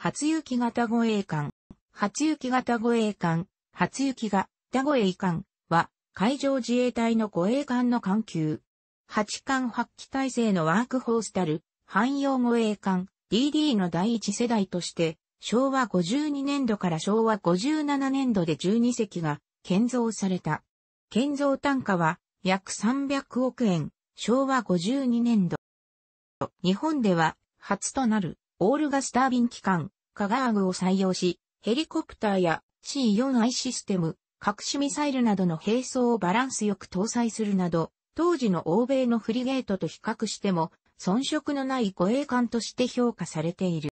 初雪型護衛艦、初雪型護衛艦、初雪型護衛艦は、海上自衛隊の護衛艦の艦級。八艦発揮体制のワークホースたる、汎用護衛艦 DD の第一世代として、昭和52年度から昭和57年度で12隻が建造された。建造単価は約300億円、昭和52年度。日本では初となるオールガスタービン機関、カガーグを採用し、ヘリコプターや C4I システム、隠しミサイルなどの並走をバランスよく搭載するなど、当時の欧米のフリゲートと比較しても、遜色のない護衛艦として評価されている。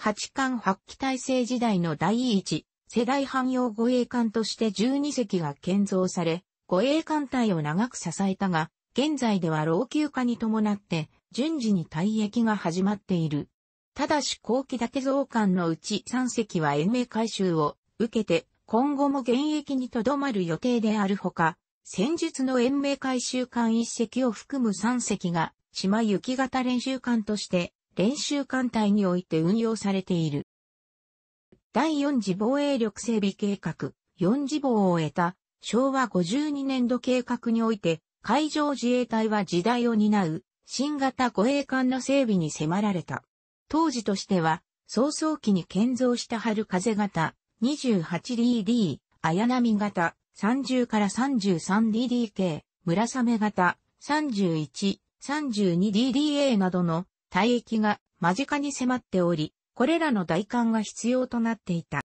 8艦発揮体制時代の第一世代汎用護衛艦として12隻が建造され、護衛艦隊を長く支えたが、現在では老朽化に伴って順次に退役が始まっている。ただし後期だけ増官のうち3隻は延命回収を受けて、今後も現役にとどまる予定であるほか、戦術の延命回収艦1隻を含む3隻が、島行き型練習艦として、練習艦隊において運用されている。第4次防衛力整備計画、4次防を得た、昭和52年度計画において、海上自衛隊は時代を担う、新型護衛艦の整備に迫られた。当時としては、早々期に建造した春風型 28DD、綾波型30から 33DDK、村雨型31、32DDA などの帯域が間近に迫っており、これらの大艦が必要となっていた。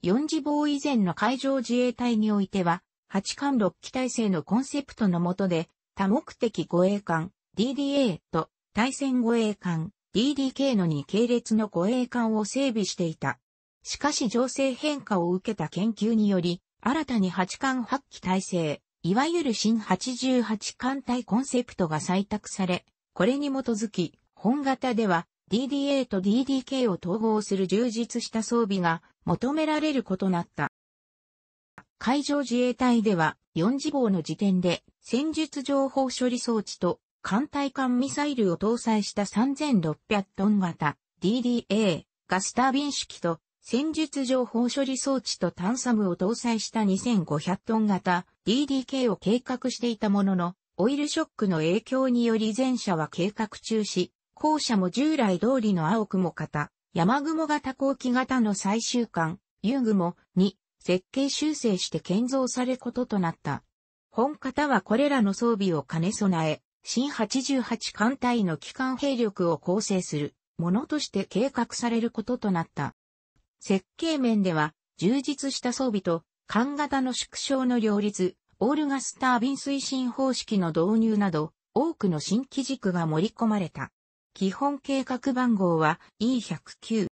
四次防以前の海上自衛隊においては、八艦六機体制のコンセプトのもとで、多目的護衛艦 DDA と対戦護衛艦 DDK の2系列の護衛艦を整備していた。しかし情勢変化を受けた研究により、新たに8艦8機体制、いわゆる新88艦隊コンセプトが採択され、これに基づき、本型では DDA と DDK を統合する充実した装備が求められることなった。海上自衛隊では4次号の時点で戦術情報処理装置と艦隊艦ミサイルを搭載した3600トン型 DDA ガスタービン式と戦術情報処理装置と探査部を搭載した2500トン型 DDK を計画していたものの、オイルショックの影響により前者は計画中止、後者も従来通りの青雲型、山雲型後期型の最終艦、遊雲に設計修正して建造されることとなった。本型はこれらの装備を兼ね備え、新88艦隊の機関兵力を構成するものとして計画されることとなった。設計面では、充実した装備と、艦型の縮小の両立、オールガスタービン推進方式の導入など、多くの新機軸が盛り込まれた。基本計画番号は E109。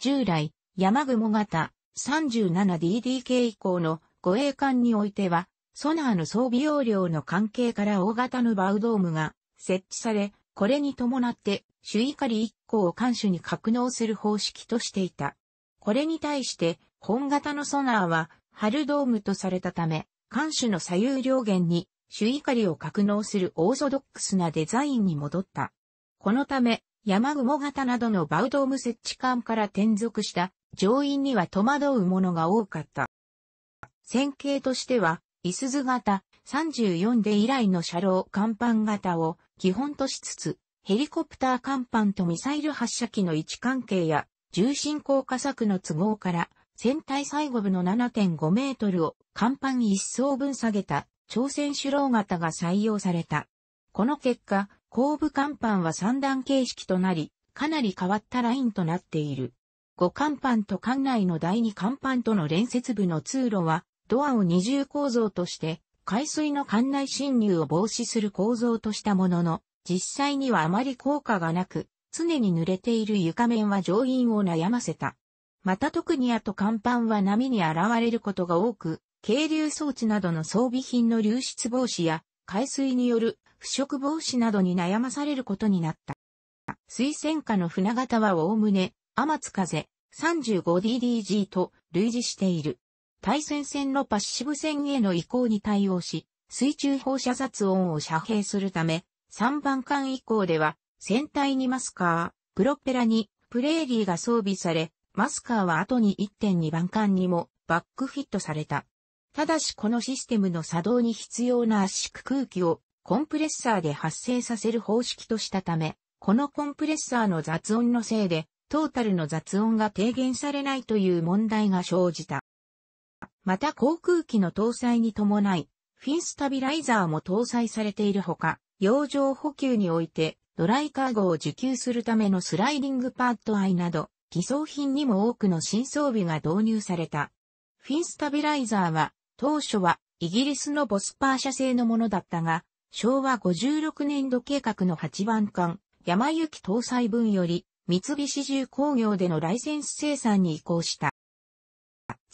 従来、山雲型、37DDK 以降の護衛艦においては、ソナーの装備容量の関係から大型のバウドームが設置され、これに伴って主怒り1個を艦首に格納する方式としていた。これに対して、本型のソナーは、ハルドームとされたため、艦首の左右両舷に、主怒りを格納するオーソドックスなデザインに戻った。このため、山雲型などのバウドーム設置艦から転属した上院には戸惑うものが多かった。線形としては、いすず型34で以来の車両甲板型を基本としつつ、ヘリコプター甲板とミサイル発射機の位置関係や重心降下策の都合から船体最後部の7.5メートルを甲板一層分下げた朝鮮主郎型が採用された。この結果、後部甲板は三段形式となり、かなり変わったラインとなっている。五甲板と館内の第二甲板との連接部の通路は、ドアを二重構造として、海水の館内侵入を防止する構造としたものの、実際にはあまり効果がなく、常に濡れている床面は乗員を悩ませた。また特にあと甲板は波に現れることが多く、渓流装置などの装備品の流出防止や、海水による腐食防止などに悩まされることになった。水仙下の船型はおおむね天津風 35DDG と類似している。対戦線のパッシブ線への移行に対応し、水中放射雑音を遮蔽するため、3番艦以降では、船体にマスカー、プロペラにプレーリーが装備され、マスカーは後に1.2番艦にもバックフィットされた。ただしこのシステムの作動に必要な圧縮空気をコンプレッサーで発生させる方式としたため、このコンプレッサーの雑音のせいでトータルの雑音が低減されないという問題が生じた。また航空機の搭載に伴い、フィンスタビライザーも搭載されているほか、洋上補給においてドライカーゴを受給するためのスライディングパッドアイなど、偽装品にも多くの新装備が導入された。フィンスタビライザーは、当初はイギリスのボスパー社製のものだったが、昭和56年度計画の8番艦、山行き搭載分より三菱重工業でのライセンス生産に移行した。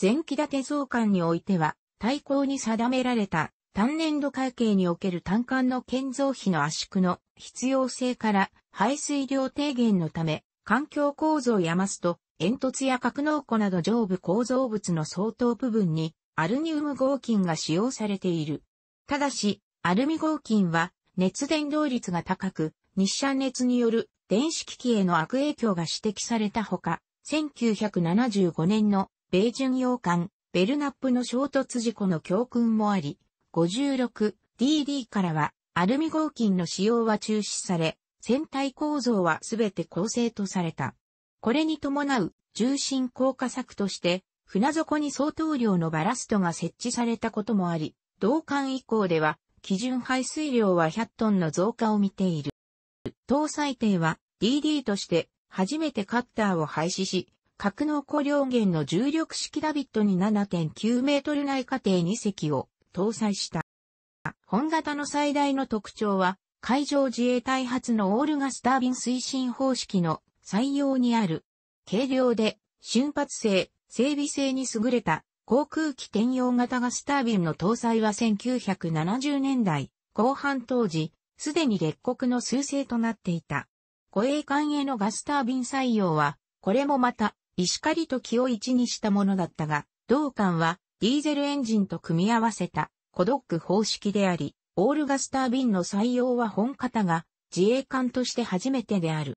前期建て増管においては、対抗に定められた単年度会計における単管の建造費の圧縮の必要性から排水量低減のため、環境構造やますと、煙突や格納庫など上部構造物の相当部分にアルニウム合金が使用されている。ただし、アルミ合金は熱伝導率が高く、日射熱による電子機器への悪影響が指摘されたほか、1975年の米巡洋艦ベルナップの衝突事故の教訓もあり、56DD からはアルミ合金の使用は中止され、船体構造はすべて構成とされた。これに伴う重心降下策として、船底に相当量のバラストが設置されたこともあり、同艦以降では、基準排水量は100トンの増加を見ている。搭載艇は DD として初めてカッターを廃止し、格納庫両舷の重力式ラビットに7.9メートル内過程2隻を搭載した。本型の最大の特徴は、海上自衛隊発のオールガスタービン推進方式の採用にある。軽量で瞬発性、整備性に優れた航空機転用型ガスタービンの搭載は1970年代後半当時、すでに列国の趨勢となっていた。護衛艦へのガスタービン採用は、これもまた、石狩と気を一にしたものだったが、同艦はディーゼルエンジンと組み合わせたコドック方式であり、オールガスタービンの採用は本型が自衛艦として初めてである。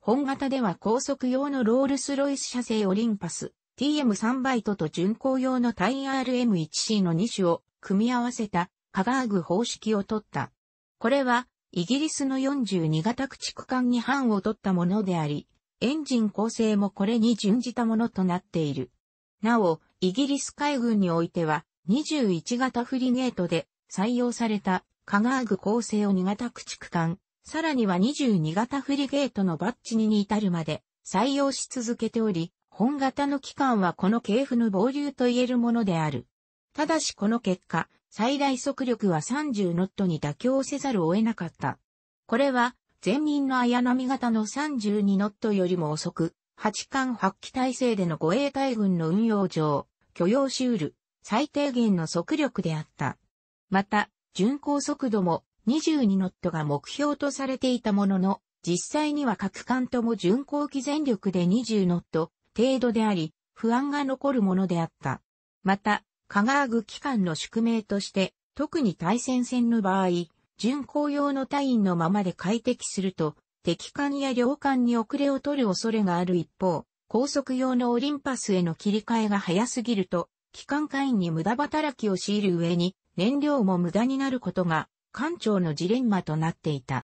本型では高速用のロールスロイス社製オリンパス TM3 バイトと巡航用のタイ RM1C の2種を組み合わせたカガーグ方式を取った。これは、イギリスの42型駆逐艦に範を取ったものであり、エンジン構成もこれに準じたものとなっている。なお、イギリス海軍においては、21型フリゲートで採用されたカガーグ構成を2型駆逐艦、さらには22型フリゲートのバッチに至るまで採用し続けており、本型の機関はこの系譜の傍流と言えるものである。ただしこの結果、最大速力は30ノットに妥協せざるを得なかった。これは、前任の綾波型の32ノットよりも遅く、八艦発揮体制での護衛隊軍の運用上、許容し得る最低限の速力であった。また、巡航速度も22ノットが目標とされていたものの、実際には各艦とも巡航機全力で20ノット程度であり、不安が残るものであった。また、科学機関の宿命として、特に対戦線の場合、巡航用の隊員のままで快適すると、敵艦や両艦に遅れを取る恐れがある一方、高速用のオリンパスへの切り替えが早すぎると、機関艦員に無駄働きを強いる上に、燃料も無駄になることが、艦長のジレンマとなっていた。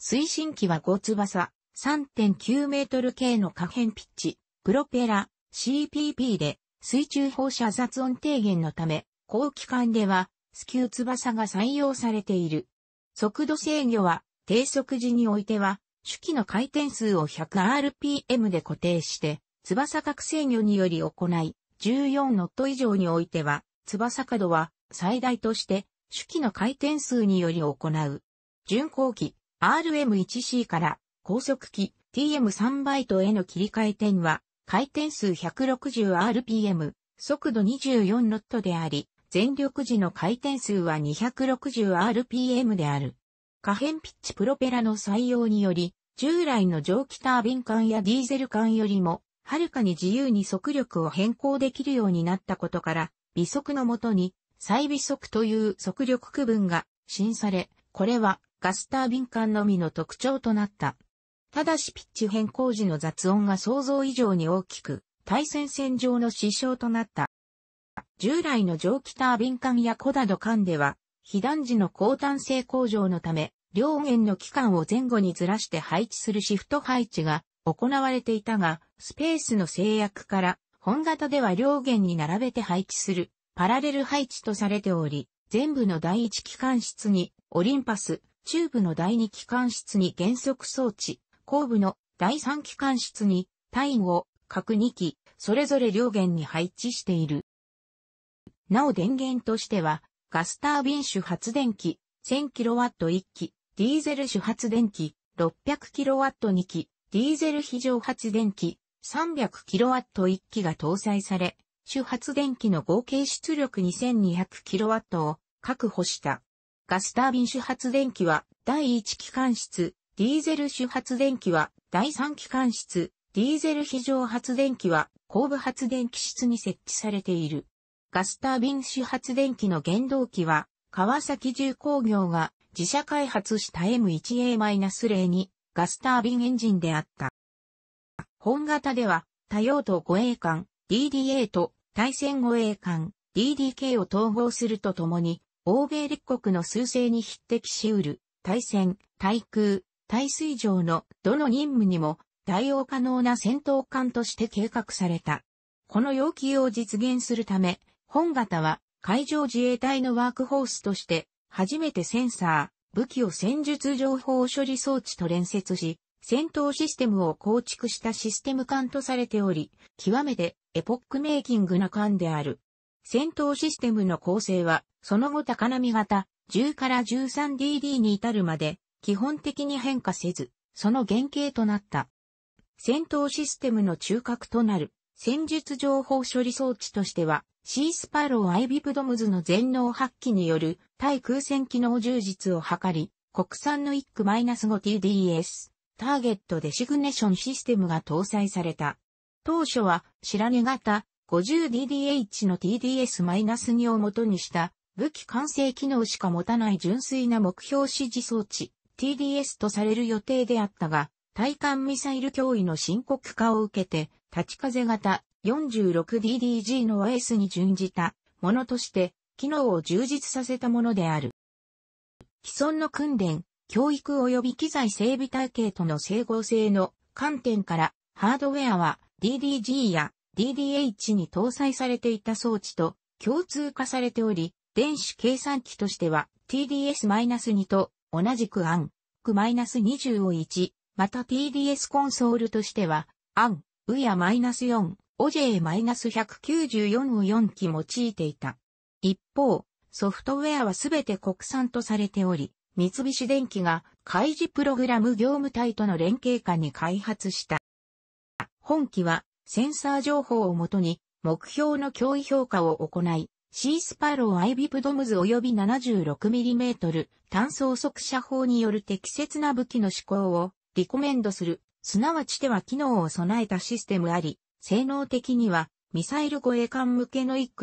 推進機は5翼、3.9メートル系の可変ピッチ、プロペラ、CPP で、水中放射雑音低減のため、後期間では、スキュー翼が採用されている。速度制御は、低速時においては、手機の回転数を 100rpm で固定して、翼角制御により行い、14ノット以上においては、翼角は最大として、手機の回転数により行う。巡航機 RM1C から高速機 TM3 バイトへの切り替え点は、回転数 160rpm、速度24ノットであり、全力時の回転数は 260rpm である。可変ピッチプロペラの採用により、従来の蒸気タービン管やディーゼル管よりも、はるかに自由に速力を変更できるようになったことから、微速のもとに、再微速という速力区分が、新され、これはガスタービン管のみの特徴となった。ただしピッチ変更時の雑音が想像以上に大きく、対戦線上の支障となった。従来の蒸気タービン管やコダド管では、被弾時の高単性向上のため、両弦の機関を前後にずらして配置するシフト配置が行われていたが、スペースの制約から、本型では両弦に並べて配置する、パラレル配置とされており、全部の第一機関室に、オリンパス、中部の第二機関室に減速装置、後部の第3機関室に隊員を各2機、それぞれ両舷に配置している。なお電源としては、ガスタービン主発電機 1000kW1 機、ディーゼル主発電機 600kW2 機、ディーゼル非常発電機 300kW1 機が搭載され、主発電機の合計出力 2200kW を確保した。ガスタービン主発電機は第1機関室ディーゼル主発電機は第三機関室、ディーゼル非常発電機は後部発電機室に設置されている。ガスタービン主発電機の原動機は、川崎重工業が自社開発した M1A-02 ガスタービンエンジンであった。本型では、多用途護衛艦 DDA と対戦護衛艦 DDK を統合するとともに、欧米列国の数勢に匹敵しうる、対戦、対空、大水上のどの任務にも対応可能な戦闘艦として計画された。この要求を実現するため、本型は海上自衛隊のワークホースとして初めてセンサー、武器を戦術情報処理装置と連接し、戦闘システムを構築したシステム艦とされており、極めてエポックメイキングな艦である。戦闘システムの構成は、その後高波型、10から 13DD に至るまで基本的に変化せず、その原型となった。戦闘システムの中核となる戦術情報処理装置としては、シースパロー・アイビプドムズの全能発揮による対空戦機能充実を図り、国産の1 c 5 t d s ターゲットデシグネションシステムが搭載された。当初は白根型 50DDH の TDS-2 を元にした武器完成機能しか持たない純粋な目標指示装置 TDS とされる予定であったが、対艦ミサイル脅威の深刻化を受けて、立ち風型 46DDG の OS に準じたものとして、機能を充実させたものである。既存の訓練、教育及び機材整備体系との整合性の観点から、ハードウェアは DDG や DDH に搭載されていた装置と共通化されており、電子計算機としては TDS-2 と同じく AN-20 を1、また t d s コンソールとしては、AN、ウや -4、OJ-194 を4機用いていた。一方、ソフトウェアはすべて国産とされており、三菱電機が開示プログラム業務体との連携下に開発した。本機はセンサー情報をもとに目標の脅威評価を行い、シースパローアイビプドムズ及び 76mm 単装速射法による適切な武器の試行をリコメンドする、すなわち手は機能を備えたシステムあり、性能的にはミサイル護衛艦向けの1 c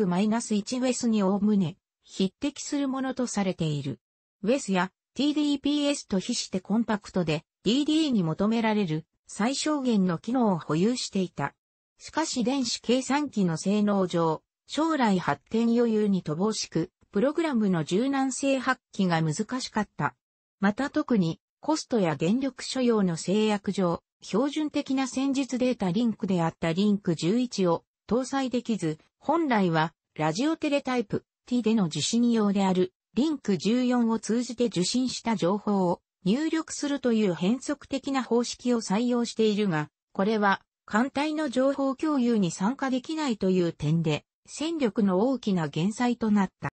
1ウェスにおおむね匹敵するものとされている。ウェスや TDPS と比してコンパクトで DD に求められる最小限の機能を保有していた。しかし電子計算機の性能上、将来発展余裕に乏しく、プログラムの柔軟性発揮が難しかった。また特に、コストや電力所要の制約上、標準的な戦術データリンクであったリンク11を搭載できず、本来はラジオテレタイプ T での受信用であるリンク14を通じて受信した情報を入力するという変則的な方式を採用しているが、これは艦隊の情報共有に参加できないという点で、戦力の大きな減災となった。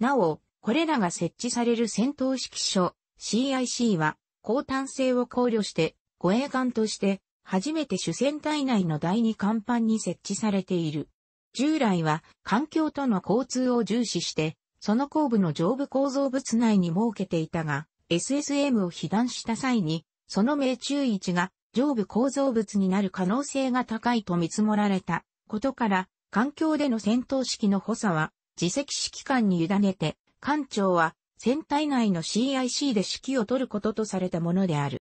なお、これらが設置される戦闘指揮所 CIC は、高単性を考慮して、護衛艦として、初めて主戦隊内の第二甲板に設置されている。従来は、環境との交通を重視して、その後部の上部構造物内に設けていたが、SSM を被弾した際に、その命中位置が上部構造物になる可能性が高いと見積もられたことから、環境での戦闘式の補佐は自責指揮官に委ねて、艦長は船体内の CIC で指揮を取ることとされたものである。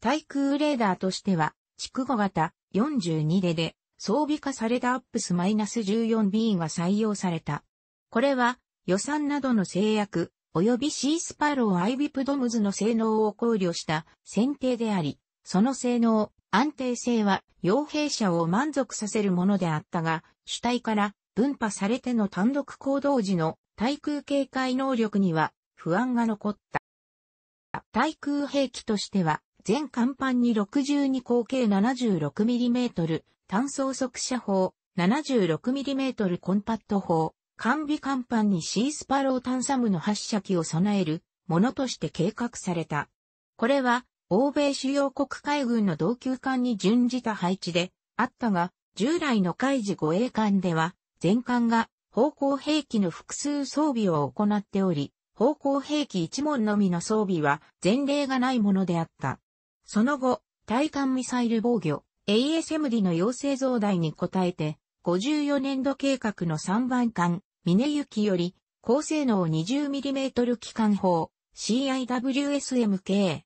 対空レーダーとしては、筑後型42でで装備化されたアップス -14B が採用された。これは予算などの制約、及びシースパローアイビプドムズの性能を考慮した選定であり、その性能、安定性は傭兵者を満足させるものであったが、主体から分派されての単独行動時の対空警戒能力には不安が残った。対空兵器としては、全甲板に62口径 76mm 単装速射砲、76mm コンパット砲、完備甲板にシースパロー探査無の発射機を備えるものとして計画された。これは、欧米主要国海軍の同級艦に準じた配置であったが、従来の海事護衛艦では、全艦が方向兵器の複数装備を行っており、方向兵器1門のみの装備は前例がないものであった。その後、対艦ミサイル防御、ASMD の要請増大に応えて、54年度計画の3番艦、峰行きより、高性能 20mm 機関砲、CIWSMK15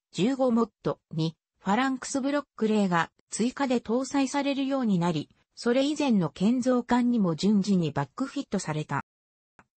モッドに、ファランクスブロック例が追加で搭載されるようになり、それ以前の建造艦にも順次にバックフィットされた。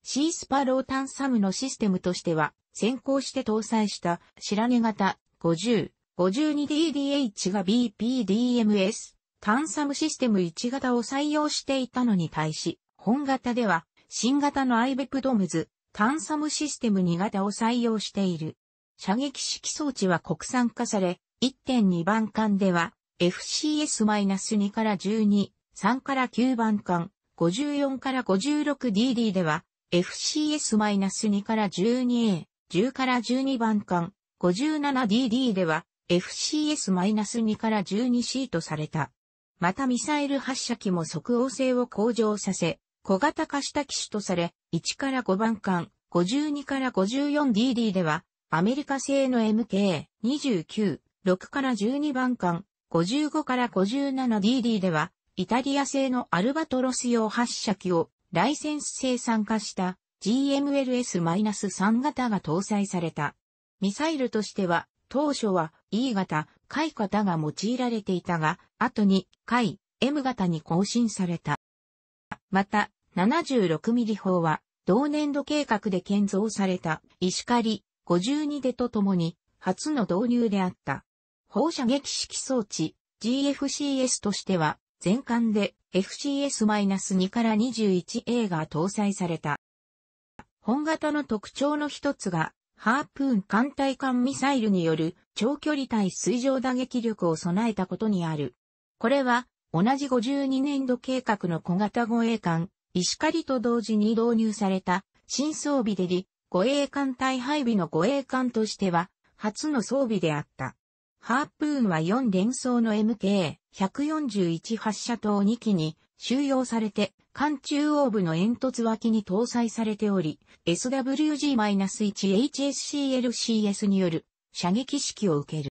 シースパロータンサムのシステムとしては、先行して搭載した白根型50、52DDH が BPDMS、タンサムシステム1型を採用していたのに対し、本型では新型の IBEP ドムズ、タンサムシステム2型を採用している。射撃式装置は国産化され、1.2番艦では FCS-2 から12、3から9番間、54から 56DD では、FCS-2 から 12A、10から12番間、57DD では、FCS-2 から 12C とされた。またミサイル発射機も即応性を向上させ、小型化した機種とされ、1から5番間、52から 54DD では、アメリカ製の MK29、6から12番間、55から 57DD では、イタリア製のアルバトロス用発射機をライセンス生産化した GMLS-3 型が搭載された。ミサイルとしては当初は E 型、海型が用いられていたが、後に海、M 型に更新された。また、76ミリ砲は同年度計画で建造された石狩52でとともに初の導入であった。放射撃式装置 GFCS としては全艦で FCS-2 から 21A が搭載された。本型の特徴の一つが、ハープーン艦隊艦ミサイルによる長距離対水上打撃力を備えたことにある。これは、同じ52年度計画の小型護衛艦、石狩と同時に導入された新装備でり、護衛艦隊配備の護衛艦としては、初の装備であった。ハープーンは4連装の MK141 発射塔2機に収容されて、艦中央部の煙突脇に搭載されており、SWG-1HSCLCS による射撃式を受ける。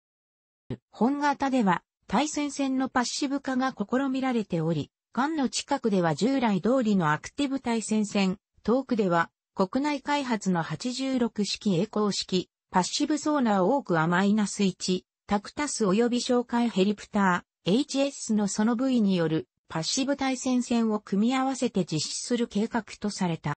本型では、対戦線のパッシブ化が試みられており、艦の近くでは従来通りのアクティブ対戦線、遠くでは国内開発の86式エコー式、パッシブソーナーオークマイナス1、タクタス及び哨戒ヘリプター、HS のその部位によるパッシブ対戦線を組み合わせて実施する計画とされた。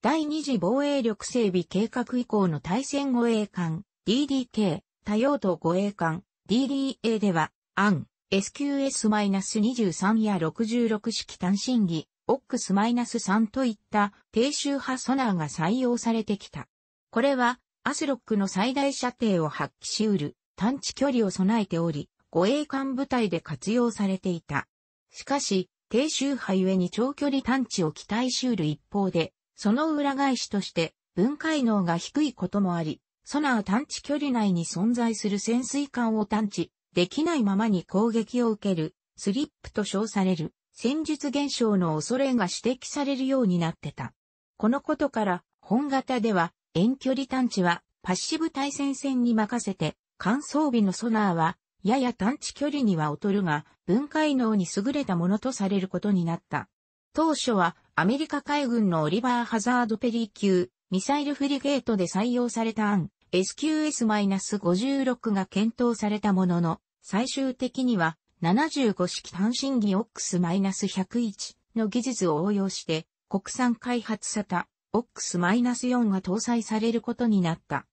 第二次防衛力整備計画以降の対戦護衛艦 DDK 多用途護衛艦 DDA では、アン、SQS-23 や66式単身議、OX-3 といった低周波ソナーが採用されてきた。これはアスロックの最大射程を発揮しうる探知距離を備えており、護衛艦部隊で活用されていた。しかし、低周波ゆえに長距離探知を期待しうる一方で、その裏返しとして分解能が低いこともあり、ソナー探知距離内に存在する潜水艦を探知できないままに攻撃を受けるスリップと称される戦術現象の恐れが指摘されるようになってた。このことから本型では遠距離探知はパッシブ対戦線に任せて、乾装備のソナーは、やや探知距離には劣るが、分解能に優れたものとされることになった。当初は、アメリカ海軍のオリバー・ハザード・ペリー級、ミサイルフリゲートで採用された案、SQS-56 が検討されたものの、最終的には、75式単身ックス1 0 1の技術を応用して、国産開発さた OX-4 が搭載されることになった。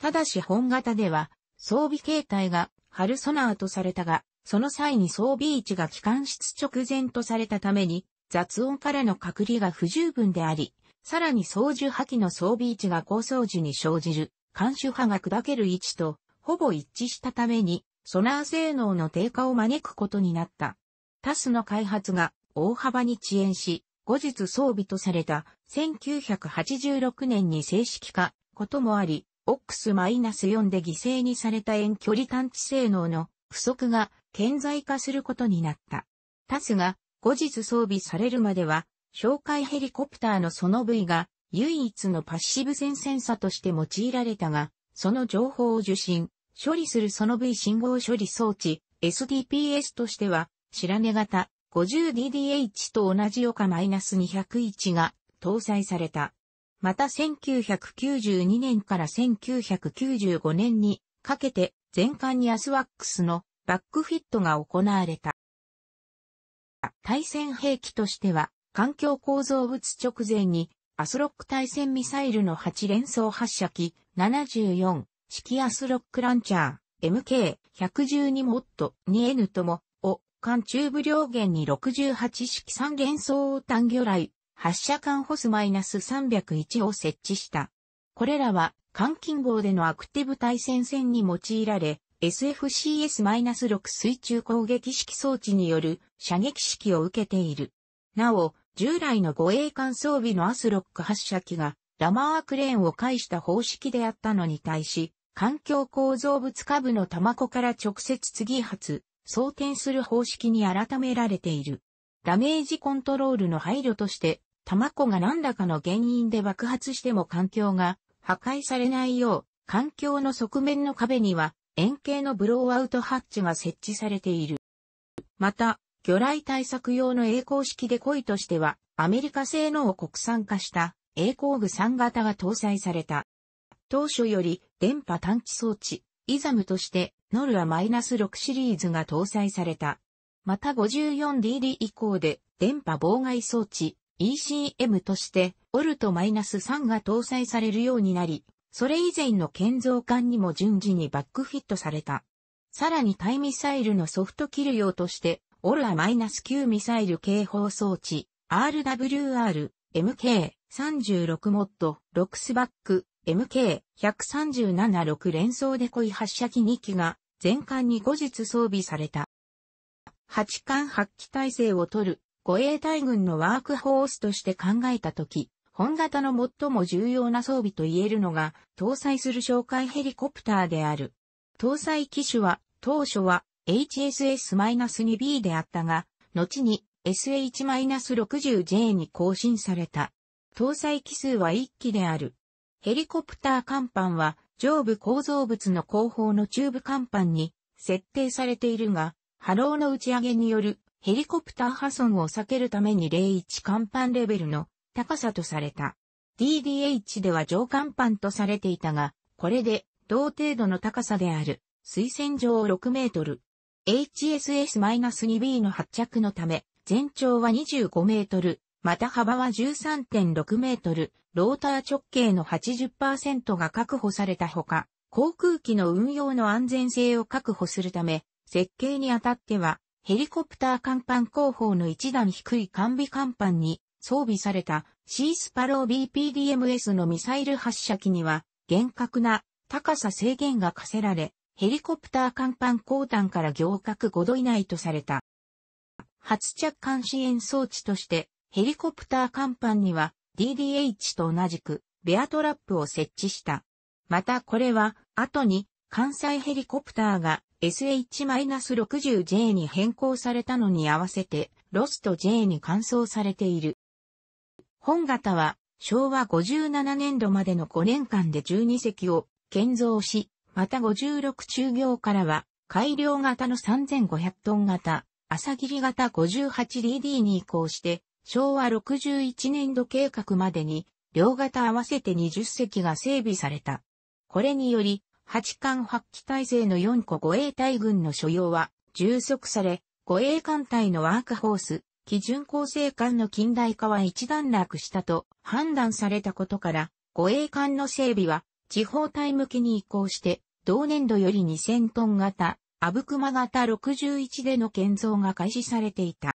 ただし本型では装備形態がハルソナーとされたが、その際に装備位置が機関室直前とされたために雑音からの隔離が不十分であり、さらに操縦破棄の装備位置が高操時に生じる監視波が砕ける位置とほぼ一致したために、ソナー性能の低下を招くことになった。タスの開発が大幅に遅延し、後日装備とされた1986年に正式化こともあり、OX-4 で犠牲にされた遠距離探知性能の不足が顕在化することになった。タスが後日装備されるまでは、哨戒ヘリコプターのその部位が唯一のパッシブ線センサとして用いられたが、その情報を受信、処理するその部位信号処理装置、SDPS としては、白根型、50DDH と同じ o 2 0 1が搭載された。また1992年から1995年にかけて全艦にアスワックスのバックフィットが行われた。対戦兵器としては環境構造物直前にアスロック対戦ミサイルの8連装発射機74式アスロックランチャー MK112 モッド 2N とも艦中部両舷に68式三連を単魚雷、発射艦ホスマイナス -301 を設置した。これらは、艦近防でのアクティブ対戦線に用いられ、SFCS-6 水中攻撃式装置による射撃式を受けている。なお、従来の護衛艦装備のアスロック発射機が、ラマークレーンを介した方式であったのに対し、環境構造物下部の卵から直接次発、装填する方式に改められている。ダメージコントロールの配慮として、卵が何らかの原因で爆発しても環境が破壊されないよう、環境の側面の壁には円形のブローアウトハッチが設置されている。また、魚雷対策用の栄光式デコイとしては、アメリカ製のを国産化した栄光具3型が搭載された。当初より電波探知装置、イザムとしてノルア -6 シリーズが搭載された。また 54DD 以降で電波妨害装置 ECM としてオルト -3 が搭載されるようになり、それ以前の建造艦にも順次にバックフィットされた。さらに対ミサイルのソフトキル用としてオルア -9 ミサイル警報装置 RWR MK36 モッド6スバック MK137-6 連装デコイ発射機2機が全艦に後日装備された。8艦発揮体制を取る護衛隊軍のワークホースとして考えたとき、本型の最も重要な装備と言えるのが搭載する哨戒ヘリコプターである。搭載機種は当初は HSS-2B であったが、後に SH-60J に更新された。搭載機数は1機である。ヘリコプター甲板は上部構造物の後方の中部甲板に設定されているが、波浪の打ち上げによるヘリコプター破損を避けるために01甲板レベルの高さとされた。DDH では上甲板とされていたが、これで同程度の高さである推薦上6メートル。HSS-2B の発着のため、全長は25メートル、また幅は13.6メートル、ローター直径の80%が確保されたほか、航空機の運用の安全性を確保するため、設計にあたっては、ヘリコプター甲板後方の一段低い完備甲板に装備されたシースパロー BPDMS のミサイル発射機には厳格な高さ制限が課せられ、ヘリコプター甲板後端から行角5度以内とされた。初着艦支援装置としてヘリコプター甲板には DDH と同じくベアトラップを設置した。またこれは後に関西ヘリコプターが SH-60J に変更されたのに合わせてロスト J に換装されている。本型は昭和57年度までの5年間で12隻を建造し、また56中業からは改良型の3500トン型、朝霧型 58DD に移行して昭和61年度計画までに、両型合わせて20隻が整備された。これにより、八艦発揮体制の4個護衛隊軍の所要は充足され、護衛艦隊のワークホース、基準構成艦の近代化は一段落したと判断されたことから、護衛艦の整備は地方隊向けに移行して、同年度より2000トン型、阿武マ型61での建造が開始されていた。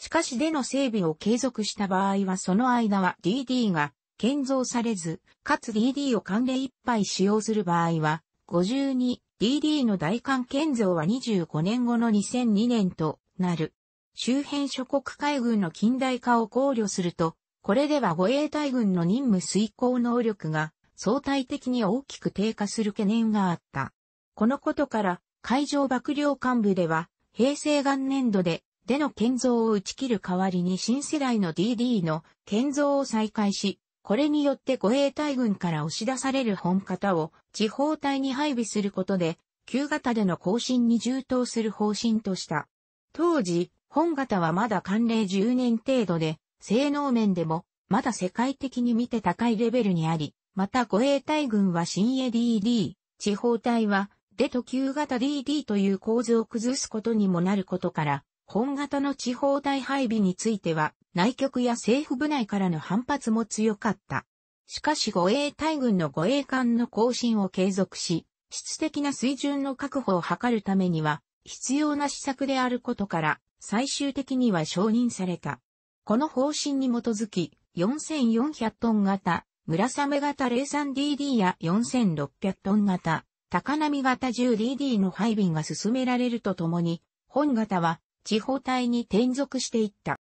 しかしでの整備を継続した場合はその間は DD が建造されず、かつ DD を関連いっぱい使用する場合は、52DD の大艦建造は25年後の2002年となる。周辺諸国海軍の近代化を考慮すると、これでは護衛隊軍の任務遂行能力が相対的に大きく低下する懸念があった。このことから、海上幕僚幹部では、平成元年度ででの建造を打ち切る代わりに新世代の DD の建造を再開し、これによって護衛隊軍から押し出される本型を地方隊に配備することで、旧型での更新に充当する方針とした。当時、本型はまだ慣例10年程度で、性能面でも、まだ世界的に見て高いレベルにあり、また護衛隊軍は新鋭 DD、地方隊は、デと旧型 DD という構図を崩すことにもなることから、本型の地方大配備については、内局や政府部内からの反発も強かった。しかし護衛隊軍の護衛艦の更新を継続し、質的な水準の確保を図るためには、必要な施策であることから、最終的には承認された。この方針に基づき、4400トン型、村雨型 03DD や4600トン型、高波型 10DD の配備が進められるとともに、本型は地方隊に転属していった。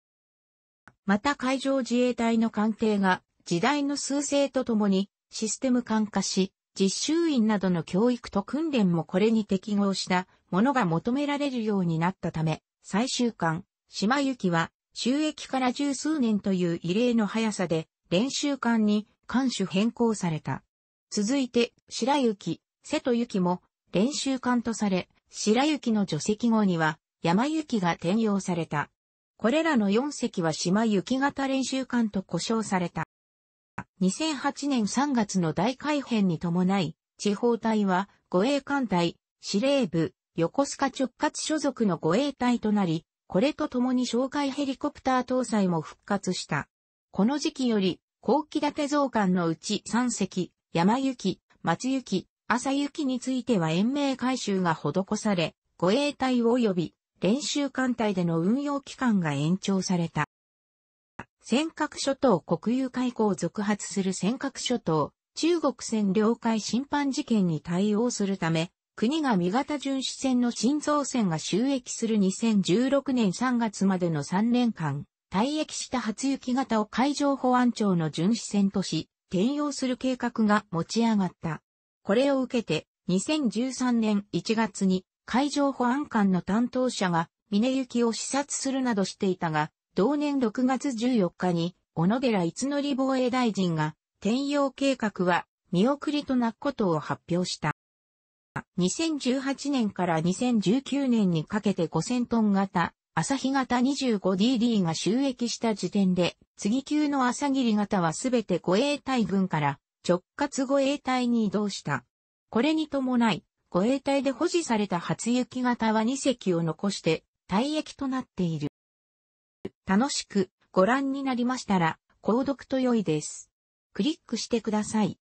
また海上自衛隊の艦艇が時代の趨勢とともにシステム管化し、実習員などの教育と訓練もこれに適合したものが求められるようになったため、最終艦、島行きは収益から十数年という異例の速さで練習艦に艦種変更された。続いて、白雪、瀬戸行きも練習艦とされ、白雪の除籍後には、山行きが転用された。これらの4隻は島行き型練習艦と呼称された。2008年3月の大改編に伴い、地方隊は護衛艦隊、司令部、横須賀直轄所属の護衛隊となり、これと共に紹介ヘリコプター搭載も復活した。この時期より、後期立て増艦のうち3隻、山行、き、松行、き、朝行きについては延命改修が施され、護衛隊及び練習艦隊での運用期間が延長された。尖閣諸島国有海溝を続発する尖閣諸島、中国船領海侵犯事件に対応するため、国が味方巡視船の新造船が収益する2016年3月までの3年間、退役した初雪型を海上保安庁の巡視船とし、転用する計画が持ち上がった。これを受けて、2013年1月に海上保安官の担当者が峰行きを視察するなどしていたが、同年6月14日に、小野寺の則防衛大臣が、転用計画は見送りとなることを発表した。2018年から2019年にかけて5000トン型、朝日型 25DD が収益した時点で、次級の朝霧型はすべて護衛隊軍から直轄護衛隊に移動した。これに伴い、護衛隊で保持された初雪型は2隻を残して、退役となっている。楽しくご覧になりましたら、購読と良いです。クリックしてください。